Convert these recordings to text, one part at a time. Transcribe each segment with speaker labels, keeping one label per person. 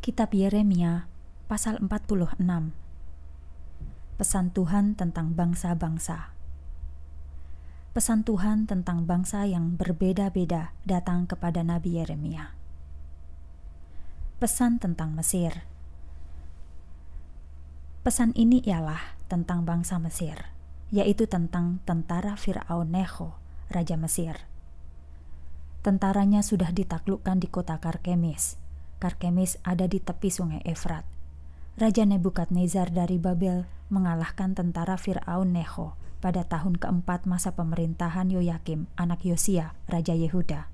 Speaker 1: Kitab Yeremia pasal 46 Pesan Tuhan tentang bangsa-bangsa Pesan Tuhan tentang bangsa yang berbeda-beda datang kepada Nabi Yeremia Pesan tentang Mesir Pesan ini ialah tentang bangsa Mesir, yaitu tentang tentara Fir'aun Neho, Raja Mesir. Tentaranya sudah ditaklukkan di kota Karkemis, Karkemis ada di tepi sungai Efrat. Raja Nebukadnezar dari Babel mengalahkan tentara Fir'aun Neho pada tahun keempat masa pemerintahan Yoyakim, anak Yosia, Raja Yehuda.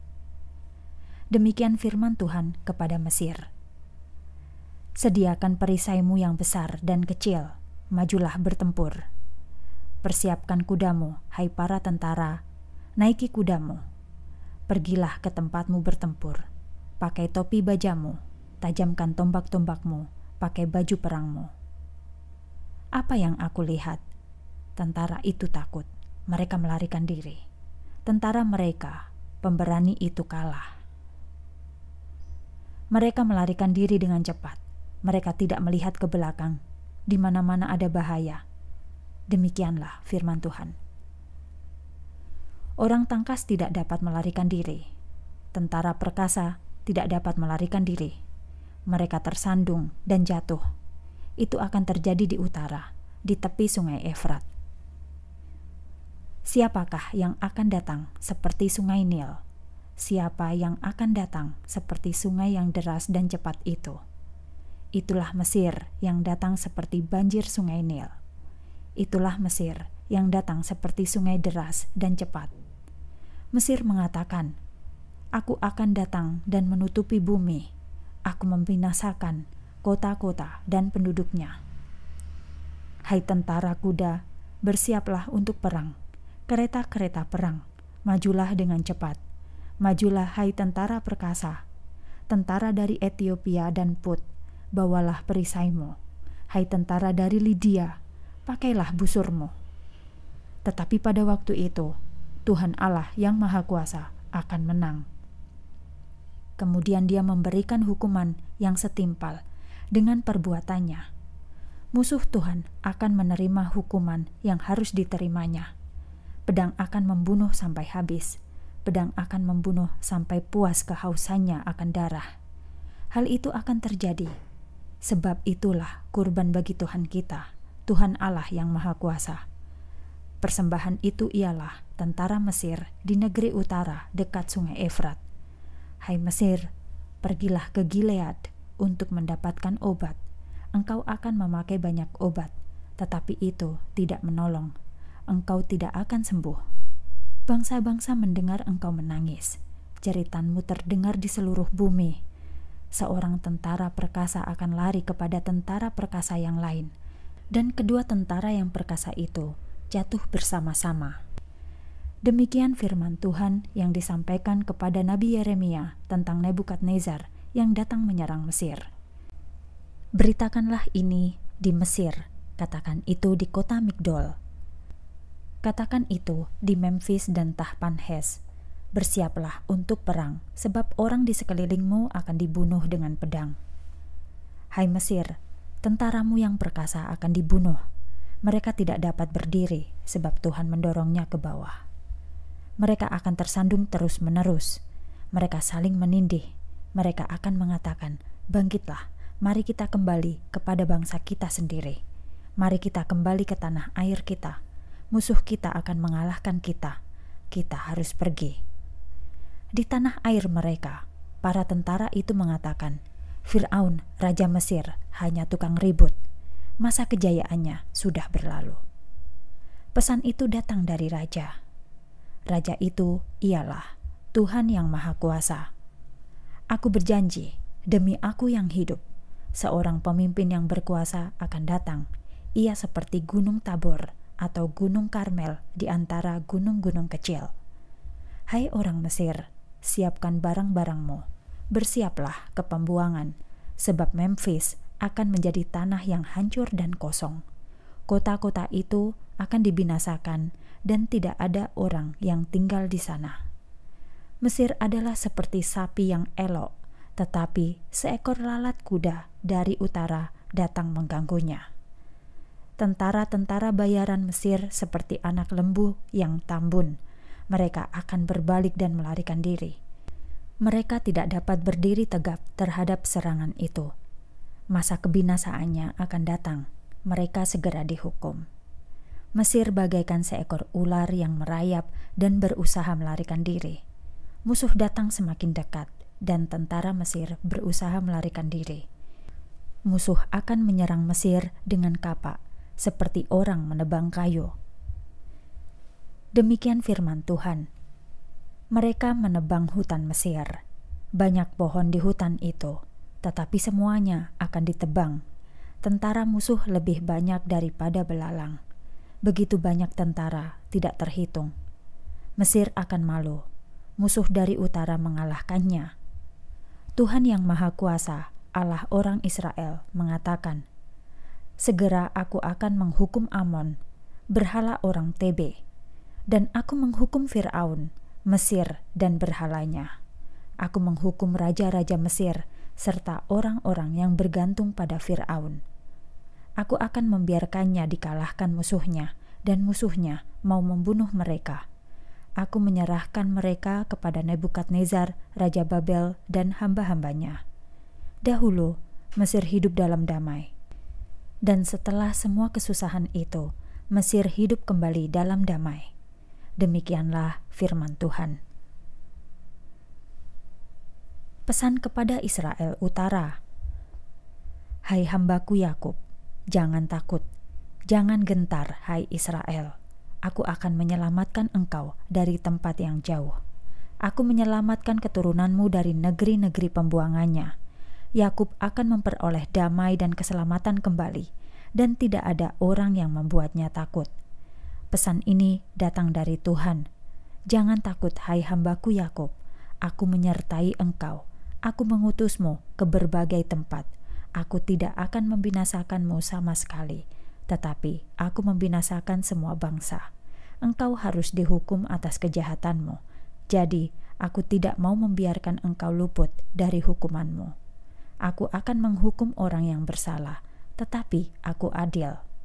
Speaker 1: Demikian firman Tuhan kepada Mesir. Sediakan perisaimu yang besar dan kecil, majulah bertempur. Persiapkan kudamu, hai para tentara, naiki kudamu. Pergilah ke tempatmu bertempur.' pakai topi bajamu, tajamkan tombak-tombakmu, pakai baju perangmu. Apa yang aku lihat? Tentara itu takut. Mereka melarikan diri. Tentara mereka, pemberani itu kalah. Mereka melarikan diri dengan cepat. Mereka tidak melihat ke belakang. Di mana-mana ada bahaya. Demikianlah firman Tuhan. Orang tangkas tidak dapat melarikan diri. Tentara perkasa tidak dapat melarikan diri. Mereka tersandung dan jatuh. Itu akan terjadi di utara, di tepi Sungai Efrat. Siapakah yang akan datang seperti Sungai Nil? Siapa yang akan datang seperti sungai yang deras dan cepat itu? Itulah Mesir yang datang seperti banjir Sungai Nil. Itulah Mesir yang datang seperti sungai deras dan cepat. Mesir mengatakan, aku akan datang dan menutupi bumi. Aku membinasakan kota-kota dan penduduknya. Hai tentara kuda, bersiaplah untuk perang. Kereta-kereta perang, majulah dengan cepat. Majulah hai tentara perkasa. Tentara dari Ethiopia dan Put, bawalah perisaimu. Hai tentara dari Lydia, pakailah busurmu. Tetapi pada waktu itu, Tuhan Allah yang Maha Kuasa akan menang. Kemudian dia memberikan hukuman yang setimpal dengan perbuatannya. Musuh Tuhan akan menerima hukuman yang harus diterimanya. Pedang akan membunuh sampai habis. Pedang akan membunuh sampai puas kehausannya akan darah. Hal itu akan terjadi. Sebab itulah kurban bagi Tuhan kita, Tuhan Allah yang Maha Kuasa. Persembahan itu ialah tentara Mesir di negeri utara dekat Sungai Efrat. Hai Mesir, pergilah ke Gilead untuk mendapatkan obat. Engkau akan memakai banyak obat, tetapi itu tidak menolong. Engkau tidak akan sembuh. Bangsa-bangsa mendengar engkau menangis. Jeritanmu terdengar di seluruh bumi. Seorang tentara perkasa akan lari kepada tentara perkasa yang lain, dan kedua tentara yang perkasa itu jatuh bersama-sama. Demikian firman Tuhan yang disampaikan kepada Nabi Yeremia tentang Nebukadnezar yang datang menyerang Mesir. Beritakanlah ini di Mesir, katakan itu di kota Migdol. Katakan itu di Memphis dan Tahpanhes. Bersiaplah untuk perang, sebab orang di sekelilingmu akan dibunuh dengan pedang. Hai Mesir, tentaramu yang perkasa akan dibunuh. Mereka tidak dapat berdiri, sebab Tuhan mendorongnya ke bawah mereka akan tersandung terus-menerus. Mereka saling menindih. Mereka akan mengatakan, "Bangkitlah, mari kita kembali kepada bangsa kita sendiri. Mari kita kembali ke tanah air kita. Musuh kita akan mengalahkan kita. Kita harus pergi." Di tanah air mereka, para tentara itu mengatakan, "Firaun, raja Mesir, hanya tukang ribut. Masa kejayaannya sudah berlalu." Pesan itu datang dari raja Raja itu ialah Tuhan yang Maha Kuasa. Aku berjanji, demi aku yang hidup, seorang pemimpin yang berkuasa akan datang. Ia seperti Gunung Tabor atau Gunung Karmel di antara gunung-gunung kecil. Hai orang Mesir, siapkan barang-barangmu, bersiaplah ke pembuangan, sebab Memphis akan menjadi tanah yang hancur dan kosong. Kota-kota itu akan dibinasakan dan tidak ada orang yang tinggal di sana. Mesir adalah seperti sapi yang elok, tetapi seekor lalat kuda dari utara datang mengganggunya. Tentara-tentara bayaran Mesir seperti anak lembu yang tambun. Mereka akan berbalik dan melarikan diri. Mereka tidak dapat berdiri tegap terhadap serangan itu. Masa kebinasaannya akan datang. Mereka segera dihukum. Mesir bagaikan seekor ular yang merayap dan berusaha melarikan diri. Musuh datang semakin dekat, dan tentara Mesir berusaha melarikan diri. Musuh akan menyerang Mesir dengan kapak, seperti orang menebang kayu. Demikian firman Tuhan. Mereka menebang hutan Mesir. Banyak pohon di hutan itu, tetapi semuanya akan ditebang. Tentara musuh lebih banyak daripada belalang Begitu banyak tentara, tidak terhitung. Mesir akan malu. Musuh dari utara mengalahkannya. Tuhan yang Maha Kuasa, Allah orang Israel, mengatakan, Segera aku akan menghukum Amon, berhala orang Tebe, dan aku menghukum Fir'aun, Mesir, dan berhalanya. Aku menghukum raja-raja Mesir, serta orang-orang yang bergantung pada Fir'aun.' aku akan membiarkannya dikalahkan musuhnya, dan musuhnya mau membunuh mereka. Aku menyerahkan mereka kepada Nebukadnezar, Raja Babel, dan hamba-hambanya. Dahulu, Mesir hidup dalam damai. Dan setelah semua kesusahan itu, Mesir hidup kembali dalam damai. Demikianlah firman Tuhan. Pesan kepada Israel Utara Hai hambaku Yakub, Jangan takut, jangan gentar, hai Israel. Aku akan menyelamatkan engkau dari tempat yang jauh. Aku menyelamatkan keturunanmu dari negeri-negeri pembuangannya. Yakub akan memperoleh damai dan keselamatan kembali, dan tidak ada orang yang membuatnya takut. Pesan ini datang dari Tuhan. Jangan takut, hai hambaku Yakub. Aku menyertai engkau. Aku mengutusmu ke berbagai tempat Aku tidak akan membinasakanmu sama sekali, tetapi aku membinasakan semua bangsa. Engkau harus dihukum atas kejahatanmu. Jadi, aku tidak mau membiarkan engkau luput dari hukumanmu. Aku akan menghukum orang yang bersalah, tetapi aku adil.